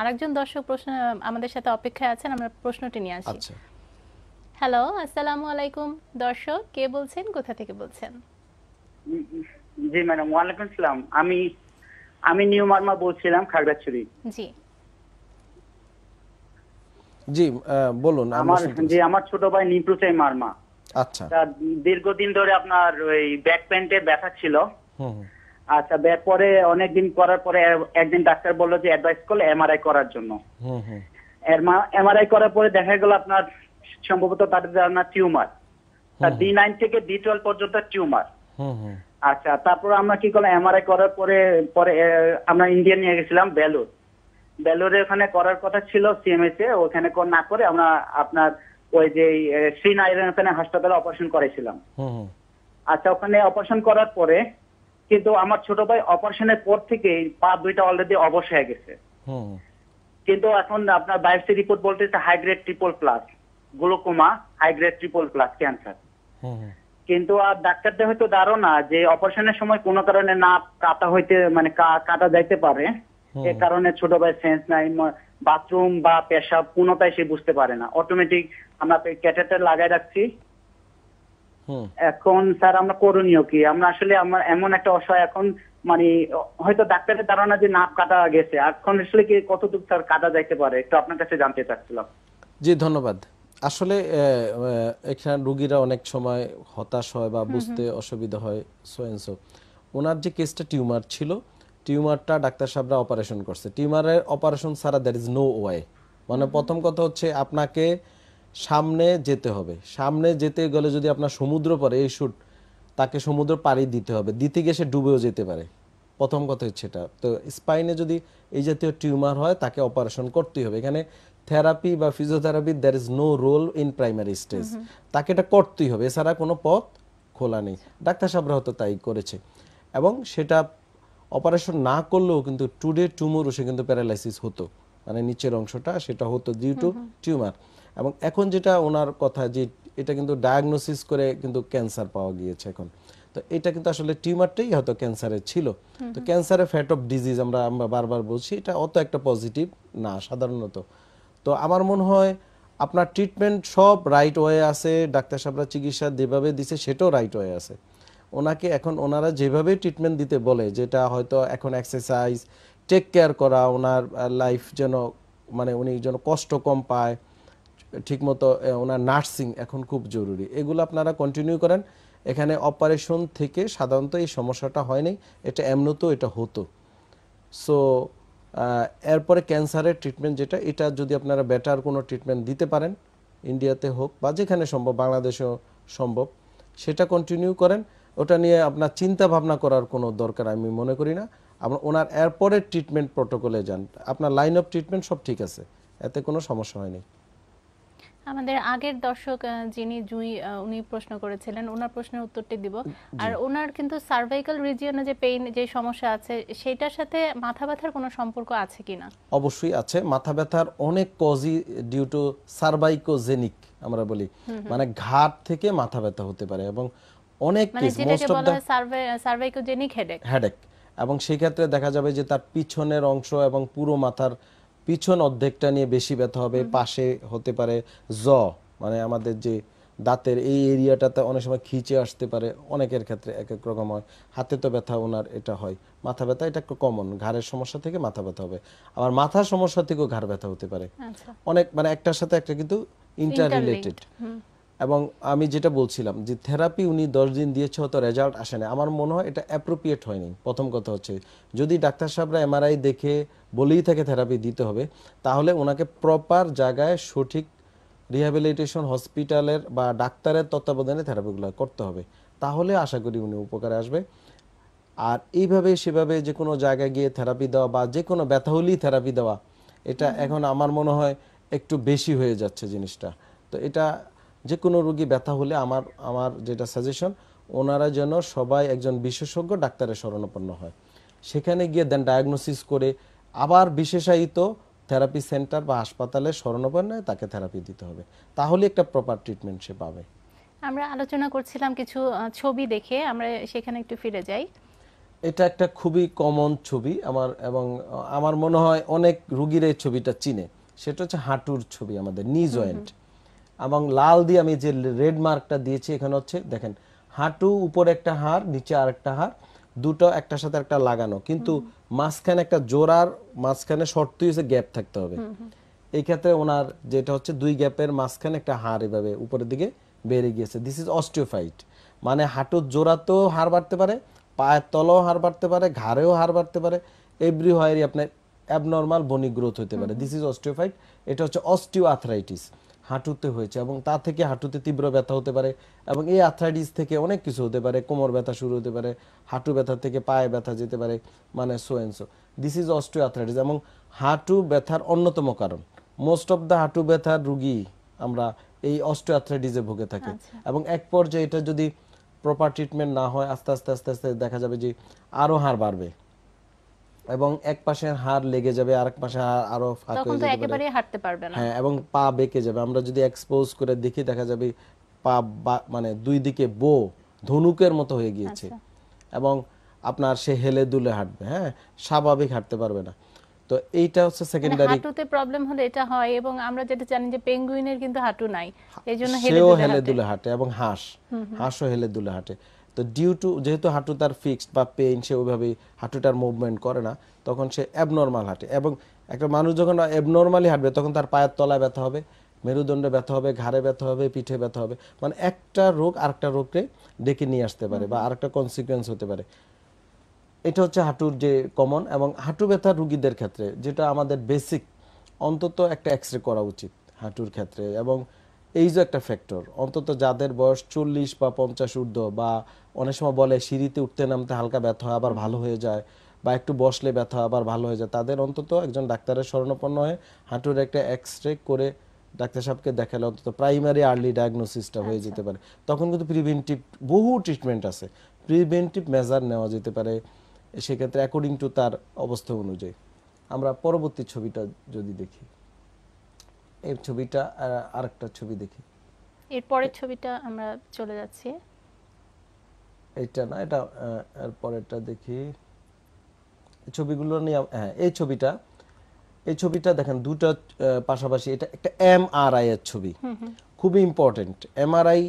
আরেকজন দর্শক প্রশ্ন আমাদের সাথে অপেক্ষায় আছেন আমরা প্রশ্নটি নিয়ে আসি হ্যালো আচ্ছা। আসসালামু আলাইকুম দর্শক কে বলছেন কোথা থেকে বলছেন জি ম্যাডাম ওয়ালাইকুম আসসালাম আমি আমি নিউ মার্মা বলছিলাম খাগড়াছড়ি জি জি বলুন আমার জি আমার ছোট ভাই নিপ্রুচাই মার্মা আচ্ছা দীর্ঘদিন ধরে আপনার ওই ব্যাক প্যান্টে ব্যথা ছিল হুম আচ্ছা পরে অনেকদিন করার পরে একদিন ডাক্তার বললো যে অ্যাডভাইস আর এমআরআই করার জন্য এমআরআই করার পরে দেখা গেল আপনার সম্ভবত তাদের জানা টিউমার তার ডি নাইন থেকে ডি টুয়েলভ পর্যন্ত টিউমার আচ্ছা তারপর আমরা কি করলাম এমআরআই করার পরে পরে আমরা ইন্ডিয়া নিয়ে গেছিলাম বেলুর বেলুরে ওখানে করার কথা ছিল সিএমএস এ ওখানে না করে আমরা আপনার ওই যে শ্রী নারায়ণ হাসপাতালে অপারেশন করেছিলাম আচ্ছা ওখানে অপারেশন করার পরে কিন্তু আমার ছোট ভাই অপারেশনের পর থেকে পা দুইটা অলরেডি অবশ হয়ে গেছে কিন্তু এখন আপনার বায়োপসি রিপোর্ট বলতে high grade triple plus glaucoma high grade triple plus cancer কিন্তু আর ডাক্তারদের হয়তো ধারণা যে অপারেশনের সময় কোনো কারণে না কাটা হইতে মানে কাটা যাইতে পারে এ কারণে ছোট ভাই সেন্স নাই বাথরুম বা পেশাব কোনোটাই সে বুঝতে পারে না অটোমেটিক আমরা ক্যাটাটার লাগাই রাখছি এখন স্যার আমরা করণীয় কি আমরা আসলে আমার এমন একটা অসহায় এখন মানে হয়তো ডাক্তারের ধারণা যে নাক কাটা গেছে এখন আসলে কি কতটুকু স্যার কাটা যাইতে পারে একটু আপনার কাছে জানতে চাচ্ছিলাম জি ধন্যবাদ আসলে এখানে রুগীরা অনেক সময় হতাশ হয় বা বুঝতে অসুবিধা হয় সোয়েন্স ওনার যে কেসটা টিউমার ছিল টিউমারটা ডাক্তার সাহেবরা অপারেশন করছে টিউমারের অপারেশন ছাড়া দ্যাট ইজ নো ওয়ে মানে প্রথম কথা হচ্ছে আপনাকে সামনে যেতে হবে সামনে যেতে গেলে যদি আপনার সমুদ্র পরে এই শ্যুট তাকে সমুদ্র পাড়ি দিতে হবে দিতে গিয়ে সে ডুবেও যেতে পারে প্রথম কথা হচ্ছে এটা তো স্পাইনে যদি এই জাতীয় টিউমার হয় তাকে অপারেশন করতেই হবে এখানে থেরাপি বা physiotherapy there is no role in primary stage তাকে এটা করতেই হবে এছাড়া কোনো পথ খোলা নেই ডাক্তার সাহেবরা হয়তো তাই করেছে এবং সেটা অপারেশন না করলেও কিন্তু টুডে টুমোরও সে কিন্তু প্যারালাইসিস হতো মানে নিচের অংশটা সেটা হতো ডিউ টু টিউমার এবং এখন যেটা ওনার কথা যে এটা কিন্তু ডায়াগনোসিস করে কিন্তু ক্যান্সার পাওয়া গিয়েছে এখন তো এটা কিন্তু আসলে টিউমারটাই হয়তো ক্যান্সারে ছিল তো ক্যান্সারে ফ্যাট অফ ডিজিজ আমরা আমরা বারবার বলছি এটা অত একটা পজিটিভ না সাধারণত তো আমার মনে হয় আপনার ট্রিটমেন্ট সব রাইট ওয়ে আছে ডাক্তার সাহেবরা চিকিৎসা যেভাবে দিছে সেটাও রাইট ওয়ে আছে ওনাকে এখন ওনারা যেভাবে ট্রিটমেন্ট দিতে বলে যেটা হয়তো এখন এক্সারসাইজ টেক কেয়ার করা ওনার লাইফ যেন মানে উনি যেন কষ্ট কম পায় ঠিকমতো ওনার নার্সিং এখন খুব জরুরি এগুলো আপনারা কন্টিনিউ করেন এখানে অপারেশন থেকে সাধারণত এই সমস্যাটা হয়নি এটা এমনতো এটা হতো সো এরপরে ক্যান্সারের ট্রিটমেন্ট যেটা এটা যদি আপনারা বেটার কোনো ট্রিটমেন্ট দিতে পারেন ইন্ডিয়াতে হোক বা যেখানে সম্ভব বাংলাদেশেও সম্ভব সেটা কন্টিনিউ করেন ওটা নিয়ে আপনার চিন্তা ভাবনা করার কোনো দরকার আমি মনে করি না আপনার ওনার এরপরের ট্রিটমেন্ট প্রোটোকলে যান আপনার লাইন অফ ট্রিটমেন্ট সব ঠিক আছে এতে কোনো সমস্যা হয়নি আমাদের আগের দর্শক যিনি জুই উনি প্রশ্ন করেছিলেন ওনার প্রশ্নের উত্তরটি দিব আর ওনার কিন্তু সার্ভাইকাল রিজিয়নে যে পেইন যে সমস্যা আছে সেটার সাথে মাথা ব্যথার কোনো সম্পর্ক আছে না অবশ্যই আছে মাথা ব্যথার অনেক কজি ডিউ টু সার্ভাইকোজেনিক আমরা বলি মানে ঘাট থেকে মাথা ব্যথা হতে পারে এবং অনেক case most of the cervicogenic headache headache এবং সেই ক্ষেত্রে দেখা যাবে যে তার পিছনের অংশ এবং পুরো মাথার পিছন অর্ধেকটা নিয়ে বেশি ব্যথা হবে পাশে হতে পারে জ মানে আমাদের যে দাঁতের এই এরিয়াটাতে অনেক সময় খিচে আসতে পারে অনেকের ক্ষেত্রে এক এক রকম হয় হাতে তো ব্যথা ওনার এটা হয় মাথা ব্যথা এটা একটু কমন ঘাড়ের সমস্যা থেকে মাথা ব্যথা হবে আবার মাথার সমস্যা থেকেও ঘাড় ব্যথা হতে পারে আচ্ছা। অনেক মানে একটার সাথে একটা কিন্তু ইন্টার রিলেটেড এবং আমি যেটা বলছিলাম যে থেরাপি উনি দশ দিন দিয়েছে হয়তো রেজাল্ট আসে না আমার মনে হয় এটা অ্যাপ্রোপ্রিয়েট হয়নি প্রথম কথা হচ্ছে যদি ডাক্তার সাহেবরা এমআরআই দেখে বলেই থাকে থেরাপি দিতে হবে তাহলে ওনাকে প্রপার জায়গায় সঠিক রিহ্যাবিলিটেশন হসপিটালের বা ডাক্তারের তত্ত্বাবধানে থেরাপিগুলো করতে হবে তাহলে আশা করি উনি উপকারে আসবে আর এইভাবে সেভাবে যে কোনো জায়গায় গিয়ে থেরাপি দেওয়া বা যে কোনো ব্যথা হলেই থেরাপি দেওয়া এটা এখন আমার মনে হয় একটু বেশি হয়ে যাচ্ছে জিনিসটা তো এটা যে কোনো রোগী ব্যথা হলে আমার আমার যেটা সাজেশন ওনারা যেন সবাই একজন বিশেষজ্ঞ ডাক্তারের শরণাপন্ন হয় সেখানে গিয়ে দেন ডায়াগনোসিস করে আবার বিশেষায়িত থেরাপি সেন্টার বা হাসপাতালে শরণাপন্ন তাকে থেরাপি দিতে হবে তাহলে একটা প্রপার ট্রিটমেন্ট সে পাবে আমরা আলোচনা করছিলাম কিছু ছবি দেখে আমরা সেখানে একটু ফিরে যাই এটা একটা খুবই কমন ছবি আমার এবং আমার মনে হয় অনেক রুগীর এই ছবিটা চিনে সেটা হচ্ছে হাঁটুর ছবি আমাদের নি জয়েন্ট এবং লাল দিয়ে আমি যে রেড মার্কটা দিয়েছি এখানে হচ্ছে দেখেন হাঁটু উপরে একটা হাড় নিচে আর একটা হাড় দুটো একটার সাথে একটা লাগানো কিন্তু মাঝখানে একটা জোড়ার মাঝখানে শর্তই হচ্ছে গ্যাপ থাকতে হবে এই ক্ষেত্রে ওনার যেটা হচ্ছে দুই গ্যাপের মাঝখানে একটা হাড় এভাবে উপরের দিকে বেড়ে গিয়েছে দিস ইজ অস্টিওফাইট মানে হাঁটুর জোড়াতেও হাড় বাড়তে পারে পায়ের তলাও হাড় বাড়তে পারে ঘাড়েও হাড় বাড়তে পারে এভরি হোয়ারই আপনার অ্যাবনর্মাল বনি গ্রোথ হতে পারে দিস ইজ অস্টিওফাইট এটা হচ্ছে অস্টিও আর্থরাইটিস হাঁটুতে হয়েছে এবং তা থেকে হাঁটুতে তীব্র ব্যথা হতে পারে এবং এই আর্থ্রাইটিস থেকে অনেক কিছু হতে পারে কোমর ব্যথা শুরু হতে পারে হাঁটু ব্যথা থেকে পায়ে ব্যথা যেতে পারে মানে so and so this is osteoarthritis এবং হাঁটু ব্যথার অন্যতম কারণ মোস্ট অফ দ্য হাঁটু ব্যথার রুগী আমরা এই অস্ট্রিও আর্থ্রাইটিসে ভুগে থাকি আচ্ছা। এবং এক পর্যায়ে এটা যদি প্রপার ট্রিটমেন্ট না হয় আস্তে আস্তে আস্তে আস্তে দেখা যাবে যে আরও হার বাড়বে এবং এক পাশের হাড় লেগে যাবে আরেক পাশে আরো ফাঁক হয়ে যাবে একেবারে হাঁটতে পারবে না হ্যাঁ এবং পা বেঁকে যাবে আমরা যদি এক্সপোজ করে দেখি দেখা যাবে পা মানে দুই দিকে বো ধনুকের মতো হয়ে গিয়েছে আচ্ছা। এবং আপনার সে হেলে দুলে হাঁটবে হ্যাঁ স্বাভাবিক হাঁটতে পারবে না তো এইটা হচ্ছে সেকেন্ডারি মানে হাঁটুতে প্রবলেম হলে এটা হয় এবং আমরা যেটা জানি যে পেঙ্গুইনের কিন্তু হাঁটু নাই এজন্য হেলে দুলে হাঁটে এবং হাঁস হাঁসও হেলে দুলে হাঁটে তো ডিউ টু যেহেতু হাঁটু তার ফিক্সড বা পেইন সে ওইভাবে হাঁটুটার মুভমেন্ট করে না তখন সে অ্যাবনর্মাল হাঁটে এবং একটা মানুষ যখন অ্যাবনর্মালি হাঁটবে তখন তার পায়ের তলায় ব্যথা হবে মেরুদণ্ডে ব্যথা হবে ঘাড়ে ব্যথা হবে পিঠে ব্যথা হবে মানে একটা রোগ আরেকটা রোগকে ডেকে নিয়ে আসতে পারে বা আরেকটা কনসিকুয়েন্স হতে পারে এটা হচ্ছে হাঁটুর যে কমন এবং হাঁটু ব্যথা রুগীদের ক্ষেত্রে যেটা আমাদের বেসিক অন্তত একটা এক্স রে করা উচিত হাঁটুর ক্ষেত্রে এবং এই যে একটা ফ্যাক্টর অন্তত যাদের বয়স চল্লিশ বা পঞ্চাশ ঊর্ধ্ব বা অনেক সময় বলে সিঁড়িতে উঠতে নামতে হালকা ব্যথা হয় আবার ভালো হয়ে যায় বা একটু বসলে ব্যথা আবার ভালো হয়ে যায় তাদের অন্তত একজন ডাক্তারের স্মরণাপন্ন হয়ে হাঁটুর একটা এক্স রে করে ডাক্তার সাহেবকে দেখালে অন্তত প্রাইমারি আর্লি ডায়াগনোসিসটা হয়ে আচ্ছা। যেতে পারে তখন কিন্তু প্রিভেন্টিভ বহু ট্রিটমেন্ট আছে প্রিভেন্টিভ মেজার নেওয়া যেতে পারে সেক্ষেত্রে অ্যাকর্ডিং টু তার অবস্থা অনুযায়ী আমরা পরবর্তী ছবিটা যদি দেখি এই ছবিটা আরেকটা ছবি দেখি এরপরের ছবিটা আমরা চলে যাচ্ছি এটা না এটা এরপরেরটা দেখি ছবিগুলো নিয়ে হ্যাঁ এই ছবিটা এই ছবিটা দেখেন দুটা পাশাপাশি এটা একটা এমআরআই এর ছবি খুবই ইম্পর্টেন্ট এমআরআই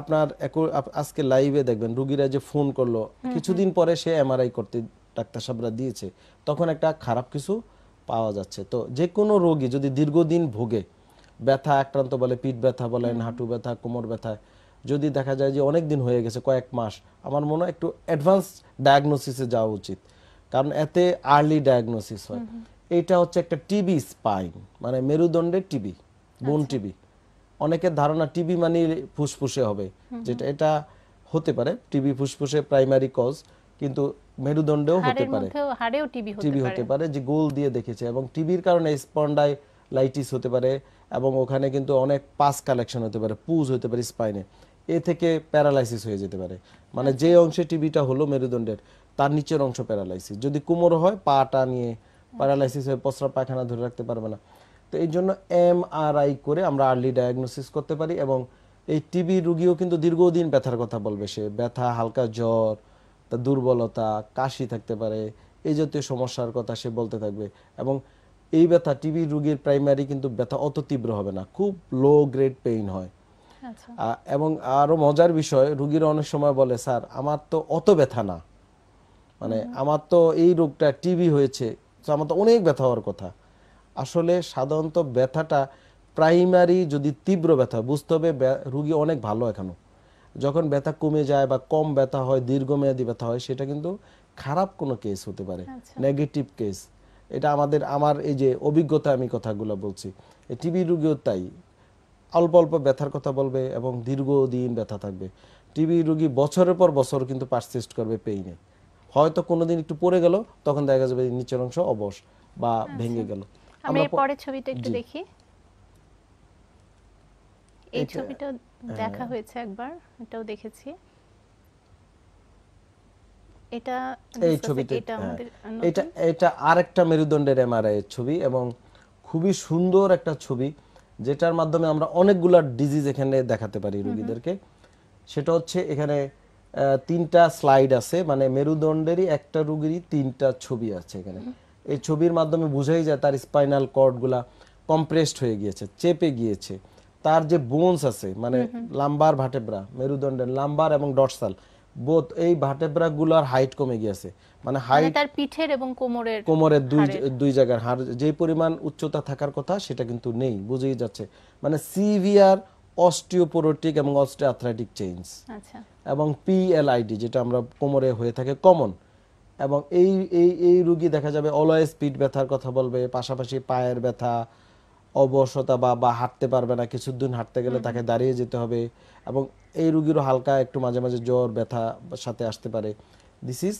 আপনার আজকে লাইভে দেখবেন রুগীরা যে ফোন করলো কিছুদিন পরে সে এমআরআই করতে ডাক্তার সাহেবরা দিয়েছে তখন একটা খারাপ কিছু পাওয়া যাচ্ছে তো যে কোনো রোগী যদি দীর্ঘদিন ভোগে ব্যথা আক্রান্ত বলে পিঠ ব্যথা বলেন হাঁটু ব্যথা কোমর ব্যথা যদি দেখা যায় যে অনেক দিন হয়ে গেছে কয়েক মাস আমার মনে হয় একটু অ্যাডভান্স ডায়াগনোসিসে যাওয়া উচিত কারণ এতে আর্লি ডায়াগনোসিস হয় এটা হচ্ছে একটা টিবি স্পাইন মানে মেরুদণ্ডের টিবি বোন টিবি অনেকের ধারণা টিবি মানে ফুসফুসে হবে যেটা এটা হতে পারে টিবি ফুসফুসে প্রাইমারি কজ কিন্তু মেরুদণ্ডেও হতে পারে হাড়েও টিবি হতে পারে যে গোল দিয়ে দেখেছে এবং টিবির কারণে স্পন্ডাইলাইটিস হতে পারে এবং ওখানে কিন্তু অনেক পাস কালেকশন হতে পারে পুজ হতে পারে স্পাইনে এ থেকে প্যারালাইসিস হয়ে যেতে পারে মানে যে অংশে টিবিটা হলো মেরুদণ্ডের তার নিচের অংশ প্যারালাইসিস যদি কোমর হয় পাটা নিয়ে প্যারালাইসিস হয়ে পসরা পায়খানা ধরে রাখতে পারবে না তো এই জন্য এম আর আই করে আমরা আর্লি ডায়াগনোসিস করতে পারি এবং এই টিবি রুগীও কিন্তু দীর্ঘদিন ব্যথার কথা বলবে সে ব্যথা হালকা জ্বর তা দুর্বলতা কাশি থাকতে পারে এই জাতীয় সমস্যার কথা সে বলতে থাকবে এবং এই ব্যথা টিবি রোগীর প্রাইমারি কিন্তু ব্যথা অত তীব্র হবে না খুব লো গ্রেড পেইন হয় আচ্ছা। এবং আরো মজার বিষয় রুগীর অনেক সময় বলে স্যার আমার তো অত ব্যথা না মানে আমার তো এই রোগটা টিবি হয়েছে তো আমার তো অনেক ব্যথা হওয়ার কথা আসলে সাধারণত ব্যথাটা প্রাইমারি যদি তীব্র ব্যথা বুঝতে হবে রুগী অনেক ভালো এখনো যখন ব্যথা কমে যায় বা কম ব্যথা হয় দীর্ঘমেয়াদী ব্যথা হয় সেটা কিন্তু খারাপ কোনো কেস হতে পারে নেগেটিভ আচ্ছা। কেস এটা আমাদের আমার এই যে অভিজ্ঞতা আমি কথাগুলো বলছি টিবি রুগীও তাই অল্প অল্প ব্যথার কথা বলবে এবং দীর্ঘদিন ব্যথা থাকবে টিবি রুগী বছরের পর বছর কিন্তু পার্সিস্ট করবে পেইনে হয়তো কোনোদিন একটু পড়ে গেল তখন দেখা যাবে নিচের অংশ অবশ বা আচ্ছা। ভেঙে গেল আমরা পরের ছবিটা একটু দেখি এই ছবিটা হ্যাঁ। দেখা হয়েছে একবার এটাও দেখেছি এটা এই ছবিটা এটা হ্যাঁ। আমাদের এটা এটা আরেকটা মেরুদণ্ডের এমআরআই ছবি এবং খুবই সুন্দর একটা ছবি যেটার মাধ্যমে আমরা ডিজিজ এখানে দেখাতে পারি রোগীদেরকে সেটা হচ্ছে এখানে তিনটা স্লাইড আছে মানে মেরুদণ্ডেরই একটা রুগীরই তিনটা ছবি আছে এখানে এই ছবির মাধ্যমে বুঝাই যায় তার স্পাইনাল কর্ডগুলা কম্প্রেসড হয়ে গিয়েছে চেপে গিয়েছে তার যে বোনস আছে মানে লাম্বার ভাটেব্রা মেরুদণ্ডের লাম্বার এবং ডটসাল বোধ এই ভাটেব্রা গুলার হাইট কমে গিয়েছে মানে হাইট মানে তার পিঠের এবং কোমরের কোমরের দুই দুই জায়গার হাড় যে পরিমাণ উচ্চতা থাকার কথা সেটা কিন্তু নেই বুঝেই যাচ্ছে মানে সিভিয়ার অস্টিওপোরোটিক এবং অস্টিওআর্থ্রাইটিক চেঞ্জ আচ্ছা এবং পিএলআইডি যেটা আমরা কোমরে হয়ে থাকে কমন এবং এই এই এই রোগী দেখা যাবে অলওয়েজ পিঠ ব্যথার কথা বলবে পাশাপাশি পায়ের ব্যথা অবসতা বা বা হাঁটতে পারবে না কিছুদিন হাঁটতে গেলে তাকে দাঁড়িয়ে যেতে হবে এবং এই রুগীরও হালকা একটু মাঝে মাঝে জ্বর ব্যথা সাথে আসতে পারে দিস ইজ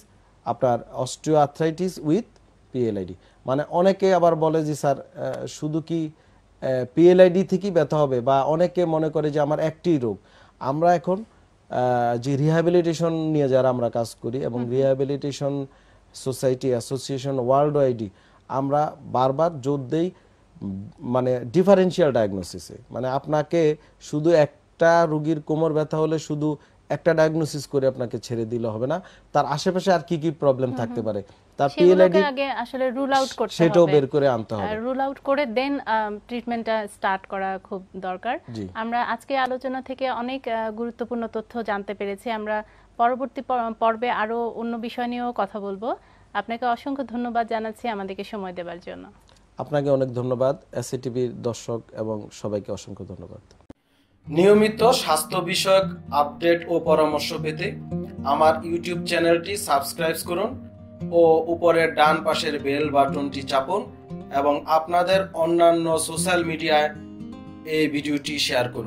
আপনার অস্ট্রিও আর্থ্রাইটিস উইথ পিএলআইডি মানে অনেকে আবার বলে যে স্যার শুধু কি পিএলআইডি থেকেই ব্যথা হবে বা অনেকে মনে করে যে আমার একটি রোগ আমরা এখন যে রিহ্যাবিলিটেশন নিয়ে যারা আমরা কাজ করি এবং rehabilitation society association worldwide আমরা বারবার জোর দেই মানে ডিফারেন্সিয়াল ডায়াগনোসিসে মানে আপনাকে শুধু একটা রুগীর কোমর ব্যথা হলে শুধু একটা ডায়াগনোসিস করে আপনাকে ছেড়ে দিলে হবে না তার আশেপাশে আর কি কি প্রবলেম থাকতে পারে তার পিএলআইডি আগে আসলে রুল আউট করতে হবে সেটাও বের করে আনতে হবে রুল আউট করে দেন ট্রিটমেন্টটা স্টার্ট করা খুব দরকার আমরা আজকে আলোচনা থেকে অনেক গুরুত্বপূর্ণ তথ্য জানতে পেরেছি আমরা পরবর্তী পর্বে আরো অন্য বিষয় নিয়েও কথা বলবো আপনাকে অসংখ্য ধন্যবাদ জানাচ্ছি আমাদেরকে সময় দেওয়ার জন্য আপনাকে অনেক ধন্যবাদ এসিটিভির দর্শক এবং সবাইকে অসংখ্য ধন্যবাদ নিয়মিত স্বাস্থ্য বিষয়ক আপডেট ও পরামর্শ পেতে আমার ইউটিউব চ্যানেলটি সাবস্ক্রাইব করুন ও উপরের ডান পাশের বেল বাটনটি চাপুন এবং আপনাদের অন্যান্য সোশ্যাল মিডিয়ায় এই ভিডিওটি শেয়ার করুন